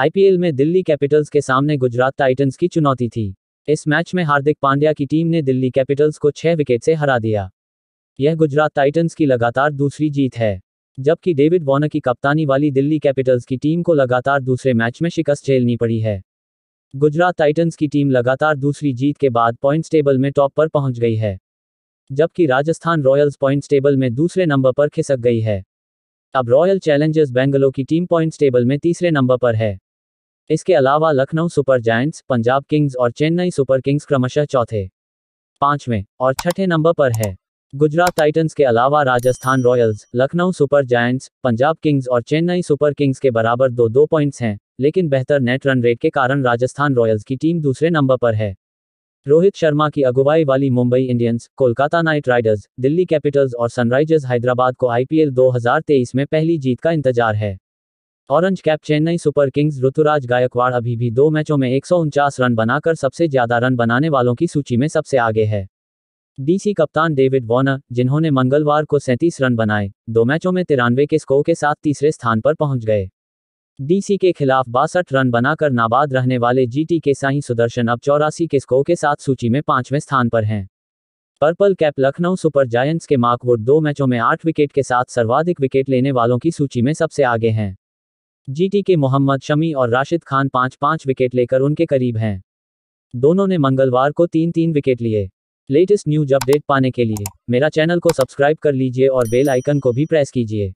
IPL में Delhi Capitals के सामने गुजरात टाइटंस की चुनौती थी इस मैच में हार्दिक पांड्या की टीम ने दिल्ली कैपिटल्स को छह विकेट से हरा दिया यह गुजरात टाइटंस की लगातार दूसरी जीत है जबकि डेविड वॉर्नर की कप्तानी वाली दिल्ली कैपिटल्स की टीम को लगातार दूसरे मैच में शिकस्त झेलनी पड़ी है गुजरात टाइटंस की टीम लगातार दूसरी जीत के बाद पॉइंट्स टेबल में टॉप पर पहुंच गई है जबकि राजस्थान रॉयल्स पॉइंट्स टेबल में दूसरे नंबर पर खिसक गई है अब रॉयल चैलेंजर्स बेंगलो की टीम पॉइंट्स टेबल में तीसरे नंबर पर है इसके अलावा Lucknow Super Giants Punjab Kings और चेन्नई सुपर किंग्स क्रमशः चौथे पांचवें और छठे नंबर पर है गुजरात टाइटंस के अलावा Rajasthan Royals Lucknow Super Giants Punjab Kings और चेन्नई सुपर किंग्स के बराबर दो दो पॉइंट्स हैं लेकिन बेहतर नेट रन रेट के कारण राजस्थान रॉयल्स की टीम दूसरे नंबर पर है रोहित शर्मा की अगुवाई वाली Mumbai Indians Kolkata Knight Riders Delhi Capitals और सनराइजर्स हैदराबाद को आईपीएल 2023 में पहली जीत का इंतजार है orange cap Chennai Super Kings Ruturaj Gaikwad अभी भी दो मैचों में एक रन बनाकर सबसे ज्यादा रन बनाने वालों की सूची में सबसे आगे है डीसी कप्तान डेविड वॉर्नर जिन्होंने मंगलवार को सैंतीस रन बनाए दो मैचों में तिरानवे के स्कोर के साथ तीसरे स्थान पर पहुंच गए डीसी के खिलाफ बासठ रन बनाकर नाबाद रहने वाले जीटी के साई सुदर्शन अब चौरासी के स्कोर के साथ सूची में पांचवें स्थान पर हैं purple cap Lucknow Super Giants के माकवुड दो मैचों में आठ विकेट के साथ सर्वाधिक विकेट लेने वालों की सूची में सबसे आगे हैं जीटी के मोहम्मद शमी और राशिद खान पांच पांच विकेट लेकर उनके करीब हैं दोनों ने मंगलवार को तीन तीन विकेट लिए लेटेस्ट न्यूज अपडेट पाने के लिए मेरा चैनल को सब्सक्राइब कर लीजिए और बेल आइकन को भी प्रेस कीजिए